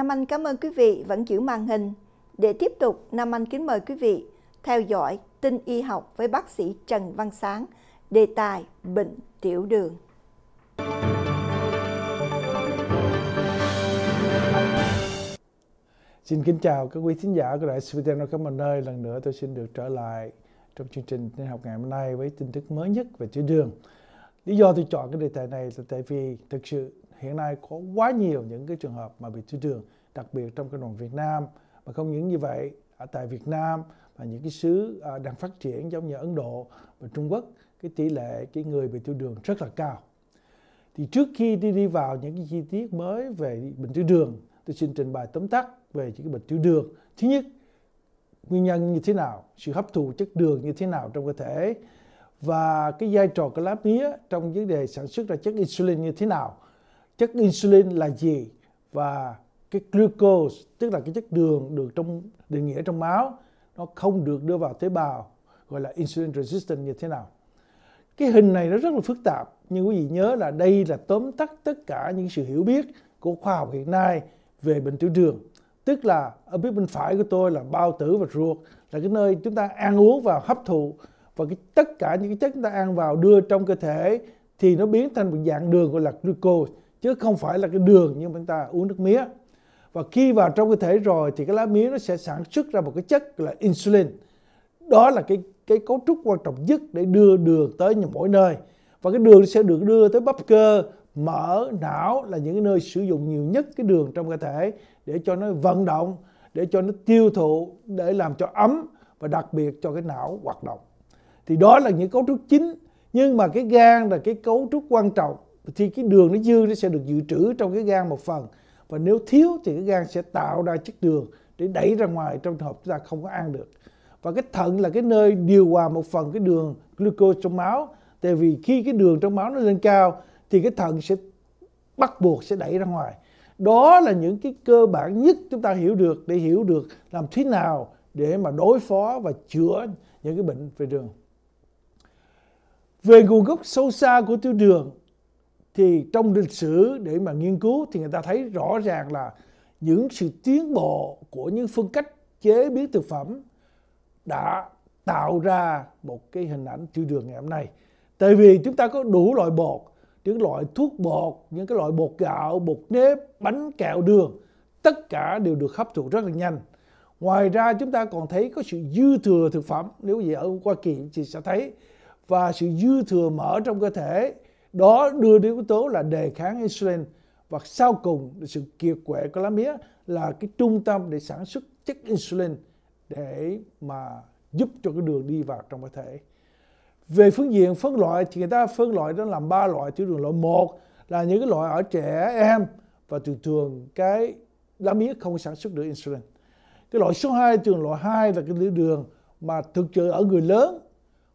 Nam Anh cảm ơn quý vị vẫn giữ màn hình. Để tiếp tục, Nam Anh kính mời quý vị theo dõi tin y học với bác sĩ Trần Văn Sáng, đề tài bệnh tiểu đường. Xin kính chào các quý khán giả của Đại sư Vitano Cảm ơn nơi. Lần nữa tôi xin được trở lại trong chương trình tin học ngày hôm nay với tin tức mới nhất về tiểu đường. Lý do tôi chọn cái đề tài này là tại vì thực sự hiện nay có quá nhiều những cái trường hợp mà bị thị đường, đặc biệt trong cộng đồng Việt Nam mà không những như vậy ở tại Việt Nam và những cái xứ à, đang phát triển giống như Ấn Độ và Trung Quốc cái tỷ lệ cái người bị tiểu đường rất là cao thì trước khi đi đi vào những cái chi tiết mới về bệnh tiểu đường tôi xin trình bày tóm tắt về những cái bệnh tiểu đường thứ nhất nguyên nhân như thế nào sự hấp thụ chất đường như thế nào trong cơ thể và cái vai trò của lá mía trong vấn đề sản xuất ra chất insulin như thế nào chất insulin là gì và cái glucose tức là cái chất đường được trong định nghĩa trong máu nó không được đưa vào tế bào gọi là insulin resistant như thế nào cái hình này nó rất là phức tạp nhưng quý vị nhớ là đây là tóm tắt tất cả những sự hiểu biết của khoa học hiện nay về bệnh tiểu đường tức là ở phía bên phải của tôi là bao tử và ruột là cái nơi chúng ta ăn uống và hấp thụ và cái, tất cả những cái chất chúng ta ăn vào đưa trong cơ thể thì nó biến thành một dạng đường gọi là glucose chứ không phải là cái đường như chúng ta uống nước mía và khi vào trong cơ thể rồi thì cái lá mía nó sẽ sản xuất ra một cái chất là insulin đó là cái cái cấu trúc quan trọng nhất để đưa đường tới mỗi nơi và cái đường sẽ được đưa tới bắp cơ mỡ não là những cái nơi sử dụng nhiều nhất cái đường trong cơ thể để cho nó vận động để cho nó tiêu thụ để làm cho ấm và đặc biệt cho cái não hoạt động thì đó là những cấu trúc chính nhưng mà cái gan là cái cấu trúc quan trọng thì cái đường nó dư nó sẽ được dự trữ trong cái gan một phần và nếu thiếu thì cái gan sẽ tạo ra chất đường để đẩy ra ngoài trong trường hợp chúng ta không có ăn được và cái thận là cái nơi điều hòa một phần cái đường glucose trong máu tại vì khi cái đường trong máu nó lên cao thì cái thận sẽ bắt buộc sẽ đẩy ra ngoài đó là những cái cơ bản nhất chúng ta hiểu được để hiểu được làm thế nào để mà đối phó và chữa những cái bệnh về đường về nguồn gốc sâu xa của tiêu đường thì trong lịch sử để mà nghiên cứu thì người ta thấy rõ ràng là những sự tiến bộ của những phương cách chế biến thực phẩm đã tạo ra một cái hình ảnh tiêu đường ngày hôm nay. Tại vì chúng ta có đủ loại bột, những loại thuốc bột, những cái loại bột gạo, bột nếp, bánh kẹo đường, tất cả đều được hấp thụ rất là nhanh. Ngoài ra chúng ta còn thấy có sự dư thừa thực phẩm, nếu gì ở Hoa Kỳ thì sẽ thấy và sự dư thừa mỡ trong cơ thể đó đưa đến yếu tố là đề kháng insulin và sau cùng là sự kiệt quệ của lá mía là cái trung tâm để sản xuất chất insulin để mà giúp cho cái đường đi vào trong cơ thể về phương diện phân loại thì người ta phân loại nó làm ba loại tiểu đường loại một là những cái loại ở trẻ em và thường thường cái lá mía không sản xuất được insulin cái loại số 2 trường loại 2 là cái đường mà thực sự ở người lớn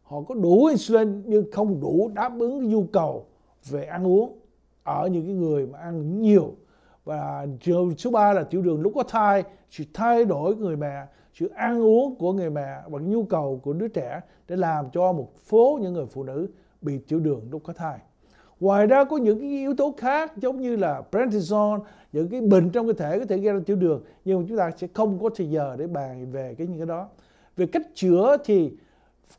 họ có đủ insulin nhưng không đủ đáp ứng cái nhu cầu về ăn uống ở những cái người mà ăn nhiều và trường số 3 là tiểu đường lúc có thai sự thay đổi người mẹ sự ăn uống của người mẹ và nhu cầu của đứa trẻ để làm cho một phố những người phụ nữ bị tiểu đường lúc có thai ngoài ra có những cái yếu tố khác giống như là prednisone những cái bệnh trong cơ thể có thể gây ra tiểu đường nhưng mà chúng ta sẽ không có thời giờ để bàn về cái những cái đó về cách chữa thì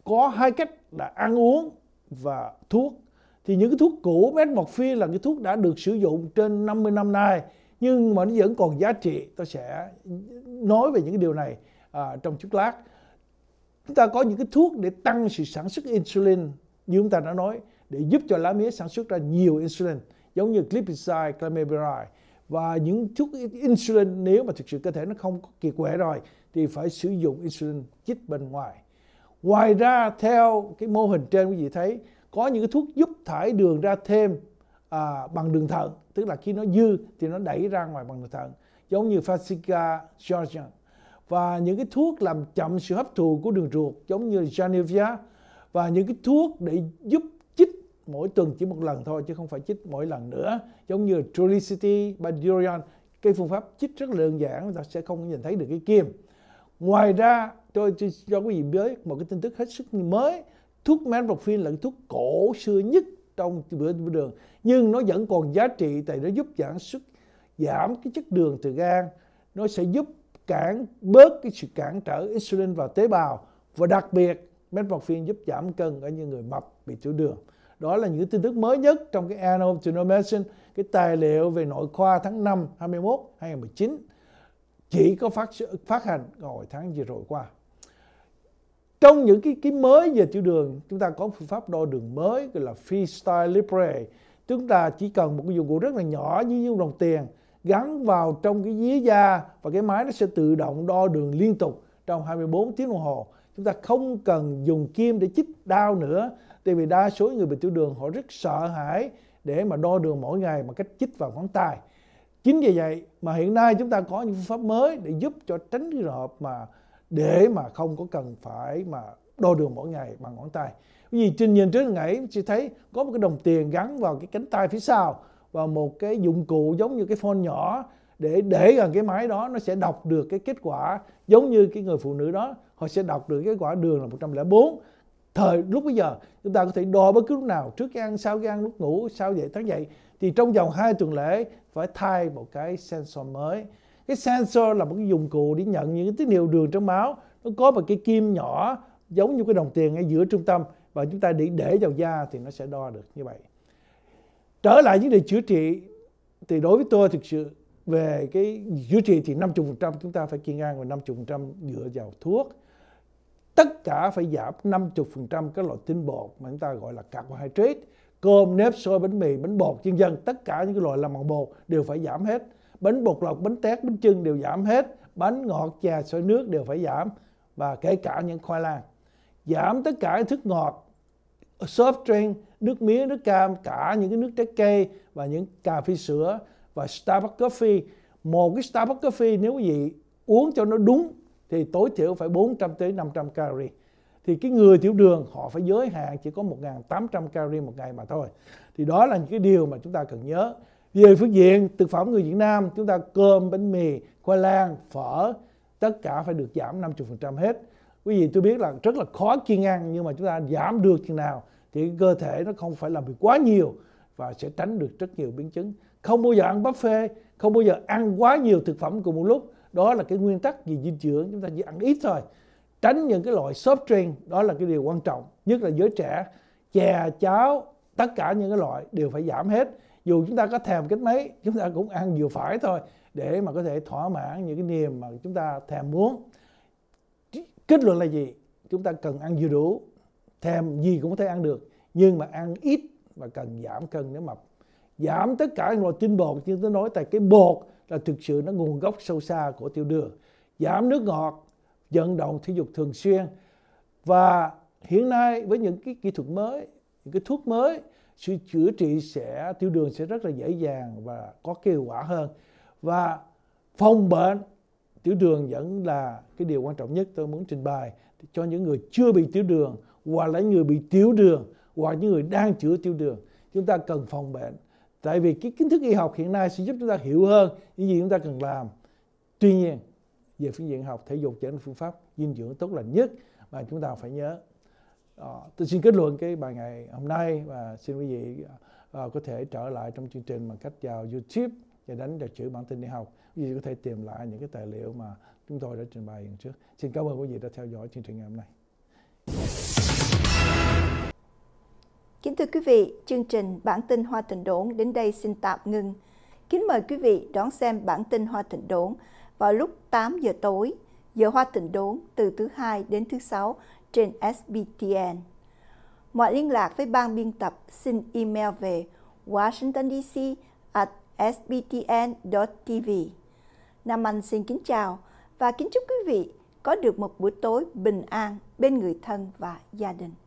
có hai cách là ăn uống và thuốc thì những cái thuốc cũ metformin là cái thuốc đã được sử dụng trên 50 năm nay nhưng mà nó vẫn còn giá trị tôi sẽ nói về những cái điều này à, trong chút lát chúng ta có những cái thuốc để tăng sự sản xuất insulin như chúng ta đã nói để giúp cho lá mía sản xuất ra nhiều insulin giống như glipizide, clamipiride và những thuốc insulin nếu mà thực sự cơ thể nó không có kiệt quệ rồi thì phải sử dụng insulin chích bên ngoài ngoài ra theo cái mô hình trên quý vị thấy có những cái thuốc giúp thải đường ra thêm à, bằng đường thận tức là khi nó dư thì nó đẩy ra ngoài bằng đường thận giống như Fascica Georgia và những cái thuốc làm chậm sự hấp thụ của đường ruột giống như Janivia và những cái thuốc để giúp chích mỗi tuần chỉ một lần thôi chứ không phải chích mỗi lần nữa giống như Trulicity, Bidurion cái phương pháp chích rất là đơn giản người ta sẽ không nhìn thấy được cái kim Ngoài ra tôi cho quý vị biết một cái tin tức hết sức mới thuốc metformin là cái thuốc cổ xưa nhất trong bữa, bữa đường nhưng nó vẫn còn giá trị tại nó giúp giảm sức giảm cái chất đường từ gan nó sẽ giúp cản bớt cái sự cản trở insulin vào tế bào và đặc biệt metformin giúp giảm cân ở những người mập bị tiểu đường đó là những tin tức mới nhất trong cái Annals of Medicine cái tài liệu về nội khoa tháng 5 21 2019 chỉ có phát phát hành hồi tháng vừa rồi qua trong những cái cái mới về tiểu đường chúng ta có phương pháp đo đường mới gọi là freestyle libre chúng ta chỉ cần một cái dụng cụ rất là nhỏ như những đồng tiền gắn vào trong cái dí da và cái máy nó sẽ tự động đo đường liên tục trong 24 tiếng đồng hồ chúng ta không cần dùng kim để chích đau nữa tại vì đa số người bị tiểu đường họ rất sợ hãi để mà đo đường mỗi ngày bằng cách chích vào ngón tay chính vì vậy mà hiện nay chúng ta có những phương pháp mới để giúp cho tránh trường hợp mà để mà không có cần phải mà đo đường mỗi ngày bằng ngón tay vì trên nhìn trước ngày chỉ thấy có một cái đồng tiền gắn vào cái cánh tay phía sau và một cái dụng cụ giống như cái phone nhỏ để để gần cái máy đó nó sẽ đọc được cái kết quả giống như cái người phụ nữ đó họ sẽ đọc được cái quả đường là 104 thời lúc bây giờ chúng ta có thể đo bất cứ lúc nào trước khi ăn sau khi ăn lúc ngủ sau dậy tháng dậy thì trong vòng 2 tuần lễ phải thay một cái sensor mới cái sensor là một cái dụng cụ để nhận những cái tín hiệu đường trong máu nó có một cái kim nhỏ giống như cái đồng tiền ngay giữa trung tâm và chúng ta để để vào da thì nó sẽ đo được như vậy trở lại những đề chữa trị thì đối với tôi thực sự về cái chữa trị thì 50% chúng ta phải kiên ăn và 50% dựa vào thuốc tất cả phải giảm 50% các loại tinh bột mà chúng ta gọi là carbohydrate cơm nếp xôi bánh mì bánh bột nhân dân tất cả những loại làm bằng bột đều phải giảm hết bánh bột lọc bánh tét bánh chưng đều giảm hết bánh ngọt trà sữa nước đều phải giảm và kể cả những khoai lang giảm tất cả những thức ngọt soft drink nước mía nước cam cả những cái nước trái cây và những cà phê sữa và Starbucks coffee một cái Starbucks coffee nếu quý vị uống cho nó đúng thì tối thiểu phải 400 tới 500 calorie thì cái người tiểu đường họ phải giới hạn chỉ có 1.800 calorie một ngày mà thôi thì đó là những cái điều mà chúng ta cần nhớ về phương diện thực phẩm người Việt Nam chúng ta cơm bánh mì khoai lang phở tất cả phải được giảm 50% hết quý vị tôi biết là rất là khó kiêng ăn nhưng mà chúng ta giảm được chừng nào thì cơ thể nó không phải làm việc quá nhiều và sẽ tránh được rất nhiều biến chứng không bao giờ ăn buffet không bao giờ ăn quá nhiều thực phẩm cùng một lúc đó là cái nguyên tắc gì dinh dưỡng chúng ta chỉ ăn ít thôi tránh những cái loại shop trend đó là cái điều quan trọng nhất là giới trẻ chè cháo tất cả những cái loại đều phải giảm hết dù chúng ta có thèm cái mấy chúng ta cũng ăn vừa phải thôi để mà có thể thỏa mãn những cái niềm mà chúng ta thèm muốn kết luận là gì chúng ta cần ăn vừa đủ thèm gì cũng có thể ăn được nhưng mà ăn ít và cần giảm cân để mập giảm tất cả những loại tinh bột nhưng tôi nói tại cái bột là thực sự nó nguồn gốc sâu xa của tiểu đường giảm nước ngọt vận động thể dục thường xuyên và hiện nay với những cái kỹ thuật mới những cái thuốc mới sự chữa trị sẽ tiểu đường sẽ rất là dễ dàng và có hiệu quả hơn và phòng bệnh tiểu đường vẫn là cái điều quan trọng nhất tôi muốn trình bày cho những người chưa bị tiểu đường hoặc là những người bị tiểu đường hoặc những người đang chữa tiểu đường chúng ta cần phòng bệnh tại vì cái kiến thức y học hiện nay sẽ giúp chúng ta hiểu hơn những gì chúng ta cần làm tuy nhiên về phương diện học thể dục trở nên phương pháp dinh dưỡng tốt lành nhất mà chúng ta phải nhớ à, tôi xin kết luận cái bài ngày hôm nay và xin quý vị à, có thể trở lại trong chương trình bằng cách vào youtube và đánh vào chữ bản tin đi học quý vị có thể tìm lại những cái tài liệu mà chúng tôi đã trình bày lần trước xin cảm ơn quý vị đã theo dõi chương trình ngày hôm nay Kính thưa quý vị, chương trình Bản tin Hoa Thịnh Đốn đến đây xin tạm ngưng. Kính mời quý vị đón xem Bản tin Hoa Thịnh Đốn vào lúc 8 giờ tối, giờ hoa tịnh đốn từ thứ hai đến thứ sáu trên SBTN. Mọi liên lạc với ban biên tập xin email về Washington DC at sbtn.tv. Nam Anh xin kính chào và kính chúc quý vị có được một buổi tối bình an bên người thân và gia đình.